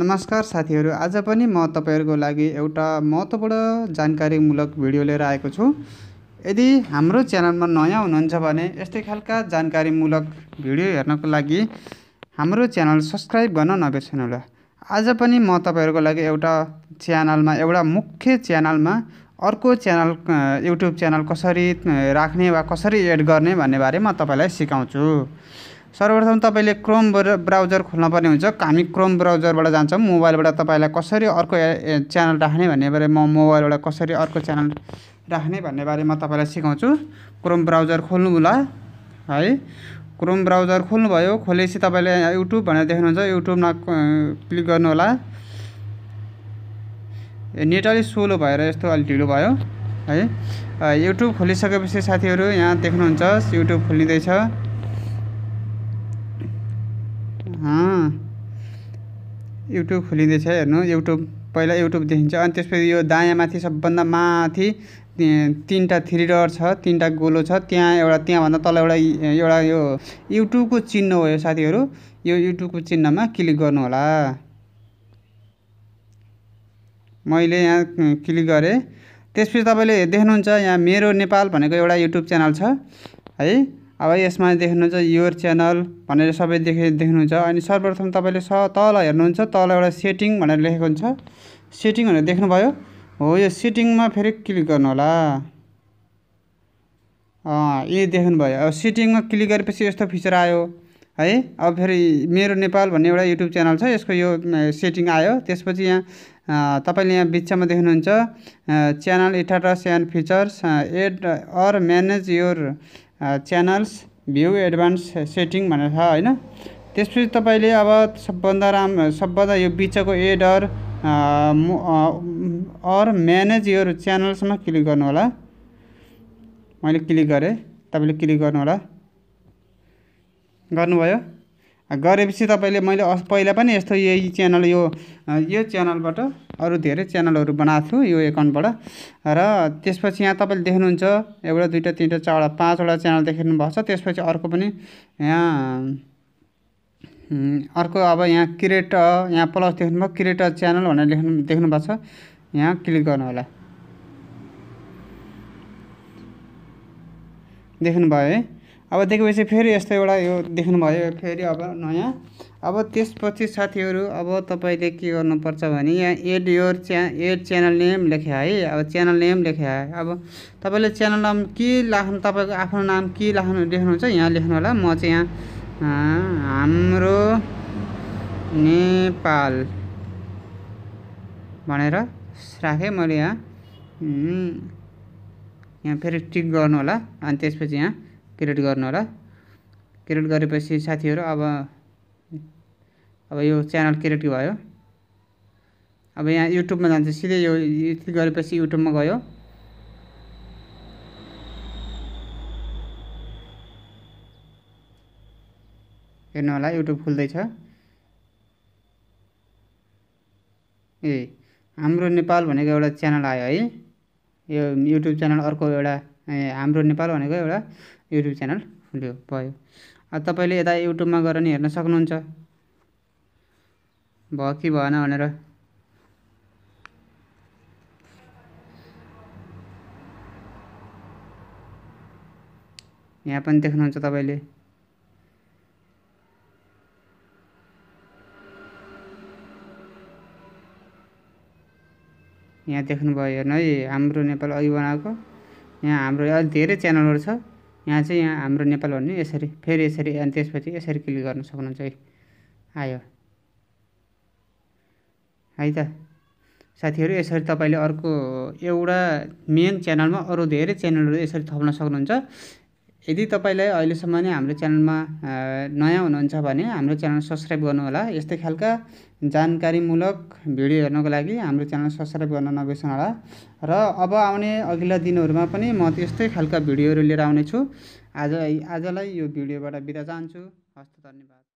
नमस्कार साथीहरू आज पनि म तपाईँहरूको लागि एउटा महत्त्वपूर्ण जानकारीमूलक भिडियो लिएर आएको छु यदि हाम्रो च्यानलमा नयाँ हुनुहुन्छ भने यस्तै खालका जानकारीमूलक भिडियो हेर्नको लागि हाम्रो च्यानल सब्सक्राइब गर्न नबिर्सनु होला आज पनि म तपाईँहरूको लागि एउटा च्यानलमा एउटा मुख्य च्यानलमा अर्को च्यानल युट्युब च्यानल कसरी राख्ने वा कसरी एड गर्ने भन्ने बारे म तपाईँलाई सिकाउँछु सर्वप्रथम तपाईँले क्रोम ब्राउजर खोल्नुपर्ने हुन्छ हामी क्रोम ब्राउजरबाट जान्छौँ मोबाइलबाट तपाईँलाई कसरी अर्को च्यानल राख्ने भन्ने बारे म मोबाइलबाट कसरी अर्को च्यानल राख्ने भन्ने म तपाईँलाई सिकाउँछु क्रोम ब्राउजर खोल्नु होला है क्रोम ब्राउजर खोल्नुभयो खोलेपछि तपाईँले युट्युब भनेर देख्नुहुन्छ युट्युबमा क्लिक गर्नुहोला नेट अलिक सोलो भएर यस्तो अलिक ढिलो भयो है युट्युब खोलिसकेपछि साथीहरू यहाँ देख्नुहुन्छ युट्युब खोलिँदैछ युट्युब खोलिँदैछ हेर्नु युट्युब पहिला युट्युब देखिन्छ अनि त्यसपछि यो दायाँमाथि सबभन्दा माथि तिनवटा थ्री डट छ तिनवटा गोलो छ त्यहाँ एउटा त्यहाँभन्दा तल एउटा एउटा यो युट्युबको चिन्ह हो यो साथीहरू यो युट्युबको चिन्हमा क्लिक गर्नुहोला मैले यहाँ क्लिक गरेँ त्यसपछि तपाईँले देख्नुहुन्छ यहाँ मेरो नेपाल भनेको एउटा युट्युब च्यानल छ है अब यसमा देख्नुहुन्छ योर च्यानल भनेर सबै देखे देख्नुहुन्छ अनि सर्वप्रथम तपाईँले स तल हेर्नुहुन्छ तल एउटा सेटिङ भनेर लेखेको हुन्छ सेटिङ भनेर देख्नुभयो हो यो सेटिङमा फेरि क्लिक गर्नुहोला ए देख्नुभयो अब सेटिङमा क्लिक गरेपछि यस्तो फिचर आयो है अब फेरि मेरो नेपाल भन्ने एउटा युट्युब च्यानल छ यसको यो सेटिङ आयो त्यसपछि यहाँ तपाईँले यहाँ बिचमा देख्नुहुन्छ channel status and features add or manage your channels view advanced setting भनेर छ होइन त्यसपछि तपाईँले अब सबभन्दा राम सबभन्दा यो बिचको add or or manage your च्यानल्समा क्लिक होला मैले क्लिक गरेँ तपाईँले क्लिक गर्नुहोला गर्नुभयो गरेपछि तपाईँले मैले अस् पहिला पनि यस्तो यही च्यानल यो यो च्यानलबाट अरू धेरै च्यानलहरू बनाएको छु यो एकाउन्टबाट र त्यसपछि यहाँ तपाईँले देख्नुहुन्छ एउटा दुईवटा तिनवटा चारवटा पाँचवटा च्यानल भएको छ त्यसपछि अर्को पनि यहाँ अर्को अब यहाँ क्रिएट यहाँ प्लस देख्नुभयो क्रिएट च्यानल भनेर लेख्नु देख्नु भएको छ यहाँ क्लिक गर्नु होला देख्नुभयो है अब देखेपछि फेरि यस्तो एउटा यो देख्नुभयो फेरि अब नयाँ अब त्यसपछि साथीहरू अब तपाईँले के गर्नुपर्छ भने यहाँ एड योर च्या एड च्यानल नेम लेखे है अब च्यानल नेम है अब तपाईँले च्यानल नाम के लाग्नु तपाईँको आफ्नो नाम के लाग्नु लेख्नुहुन्छ यहाँ लेख्नु होला म चाहिँ यहाँ हाम्रो नेपाल भनेर राखेँ मैले यहाँ यहाँ फेरि टिक गर्नु होला अनि त्यसपछि यहाँ क्रिएट गर्नु होला क्रिएट गरेपछि साथीहरू अब अब यो च्यानल क्रिएट भयो अब यहाँ युट्युबमा जान्छ सिधै यो गरेपछि युट्युबमा गयो हेर्नु होला युट्युब खुल्दैछ ए हाम्रो नेपाल भनेको एउटा च्यानल आयो है यो युट्युब च्यानल अर्को एउटा हाम्रो नेपाल भनेको एउटा युट्युब च्यानल खुल्यो भयो तपाईँले यता युट्युबमा गएर नि हेर्न सक्नुहुन्छ भयो कि भएन भनेर यहाँ पनि देख्नुहुन्छ तपाईँले यहाँ देख्नुभयो हेर्नु है हाम्रो नेपाल अघि बनाएको यहाँ हाम्रो अलिक धेरै च्यानलहरू छ यहाँ चाहिँ यहाँ हाम्रो नेपाल भन्ने यसरी फेरि यसरी अनि त्यसपछि यसरी क्लिक गर्न सक्नुहुन्छ है आयो है त साथीहरू यसरी तपाईँले अर्को एउटा मेन च्यानलमा अरू धेरै च्यानलहरू यसरी थप्न सक्नुहुन्छ यदि तपाईँलाई अहिलेसम्म नै हाम्रो च्यानलमा नयाँ हुनुहुन्छ भने हाम्रो च्यानल सब्सक्राइब गर्नुहोला यस्तै खालका जानकारीमूलक भिडियो हेर्नको लागि हाम्रो च्यानल सब्सक्राइब गर्न नबिर्सनु होला र अब आउने अघिल्ला दिनहरूमा पनि म त्यस्तै खालका भिडियोहरू लिएर आउनेछु आज आजलाई यो भिडियोबाट बिदा चाहन्छु हस्त धन्यवाद